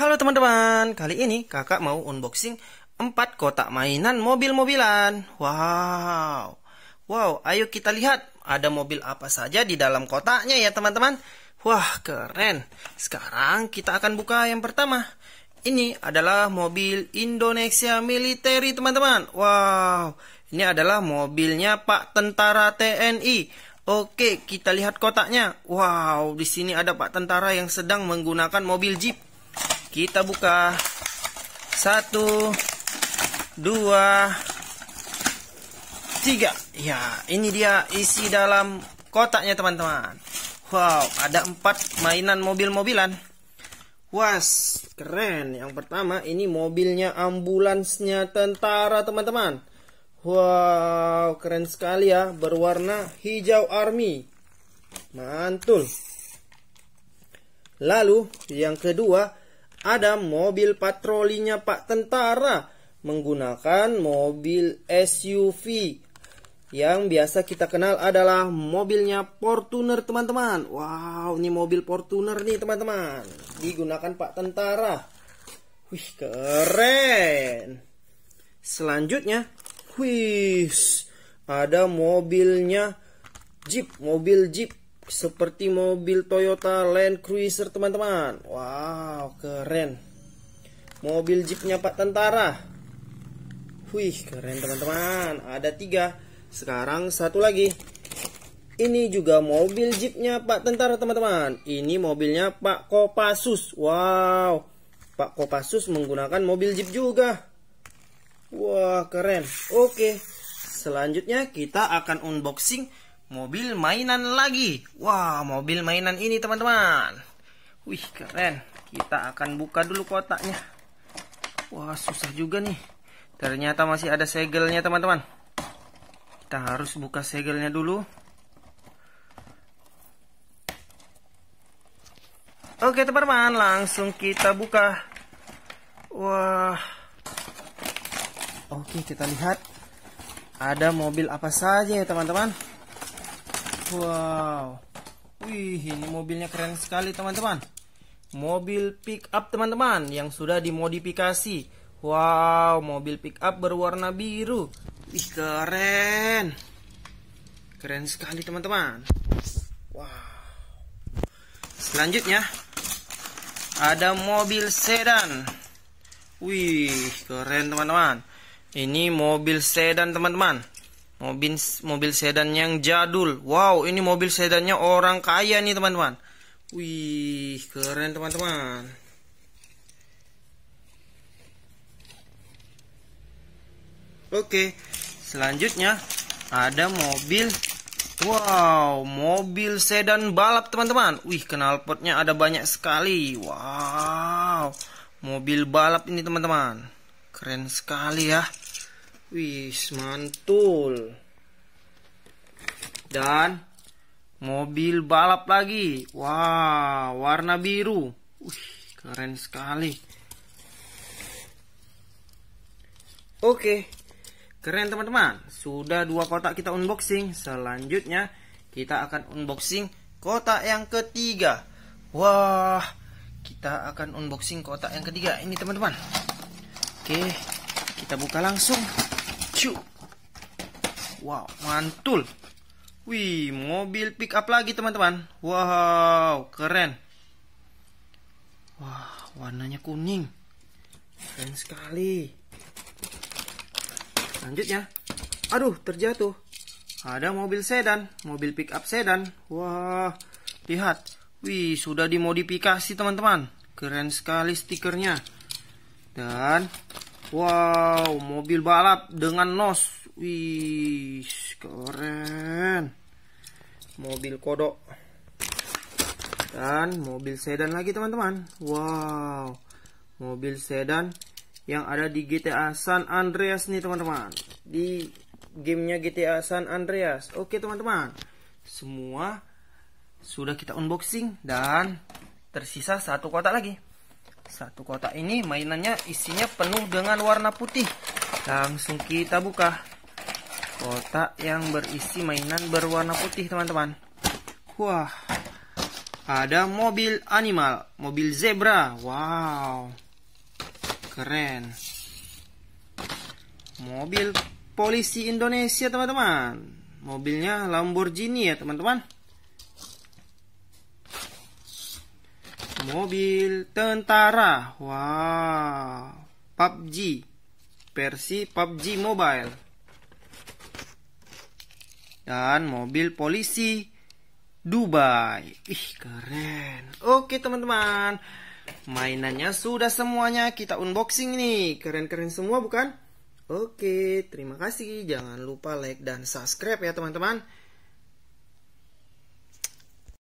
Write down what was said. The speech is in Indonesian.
Halo teman-teman, kali ini kakak mau unboxing 4 kotak mainan mobil-mobilan. Wow, wow, ayo kita lihat ada mobil apa saja di dalam kotaknya ya teman-teman. Wah, keren. Sekarang kita akan buka yang pertama. Ini adalah mobil Indonesia Military teman-teman. Wow, ini adalah mobilnya Pak Tentara TNI. Oke, kita lihat kotaknya. Wow, di sini ada Pak Tentara yang sedang menggunakan mobil Jeep kita buka satu dua tiga ya ini dia isi dalam kotaknya teman-teman wow ada empat mainan mobil-mobilan was keren yang pertama ini mobilnya ambulansnya tentara teman-teman wow keren sekali ya berwarna hijau army mantul Lalu yang kedua ada mobil patrolinya Pak Tentara menggunakan mobil SUV yang biasa kita kenal adalah mobilnya Fortuner teman-teman. Wow, ini mobil Fortuner nih teman-teman. Digunakan Pak Tentara. Wih, keren. Selanjutnya, wih, ada mobilnya Jeep, mobil Jeep seperti mobil Toyota Land Cruiser teman-teman wow keren mobil jeepnya Pak Tentara wih keren teman-teman ada tiga sekarang satu lagi ini juga mobil jeepnya Pak Tentara teman-teman ini mobilnya Pak Kopassus wow Pak Kopassus menggunakan mobil jeep juga wah keren oke selanjutnya kita akan unboxing mobil mainan lagi. Wah, mobil mainan ini teman-teman. Wih, keren. Kita akan buka dulu kotaknya. Wah, susah juga nih. Ternyata masih ada segelnya teman-teman. Kita harus buka segelnya dulu. Oke teman-teman, langsung kita buka. Wah. Oke, kita lihat ada mobil apa saja ya teman-teman. Wow. Wih, ini mobilnya keren sekali teman-teman. Mobil pick up teman-teman yang sudah dimodifikasi. Wow, mobil pick up berwarna biru. Wih, keren. Keren sekali teman-teman. Wow. Selanjutnya ada mobil sedan. Wih, keren teman-teman. Ini mobil sedan teman-teman. Mobil mobil sedan yang jadul. Wow, ini mobil sedannya orang kaya nih, teman-teman. Wih, keren, teman-teman. Oke, selanjutnya ada mobil Wow, mobil sedan balap teman-teman. Wih, knalpotnya ada banyak sekali. Wow, mobil balap ini teman-teman. Keren sekali ya. Wih mantul. Dan mobil balap lagi. Wah, warna biru. Wih, keren sekali. Oke. Keren teman-teman. Sudah dua kotak kita unboxing. Selanjutnya kita akan unboxing kotak yang ketiga. Wah, kita akan unboxing kotak yang ketiga ini teman-teman. Oke, kita buka langsung. Wow, mantul. Wih, mobil pick up lagi teman-teman. Wow, keren. Wah, warnanya kuning. Keren sekali. Lanjutnya. Aduh, terjatuh. Ada mobil sedan, mobil pick up sedan. Wah, lihat. Wih, sudah dimodifikasi teman-teman. Keren sekali stikernya. Dan Wow, mobil balap dengan nos. Wih, keren. Mobil kodok. Dan mobil sedan lagi teman-teman. Wow, mobil sedan yang ada di GTA San Andreas nih teman-teman. Di gamenya GTA San Andreas. Oke teman-teman, semua sudah kita unboxing dan tersisa satu kotak lagi. Satu kotak ini mainannya isinya penuh dengan warna putih. Langsung kita buka. Kotak yang berisi mainan berwarna putih, teman-teman. Wah. Ada mobil animal, mobil zebra. Wow. Keren. Mobil polisi Indonesia, teman-teman. Mobilnya Lamborghini ya, teman-teman. mobil tentara. Wow, PUBG versi PUBG Mobile. Dan mobil polisi Dubai. Ih, keren. Oke, teman-teman. Mainannya sudah semuanya kita unboxing nih. Keren-keren semua bukan? Oke, terima kasih. Jangan lupa like dan subscribe ya, teman-teman.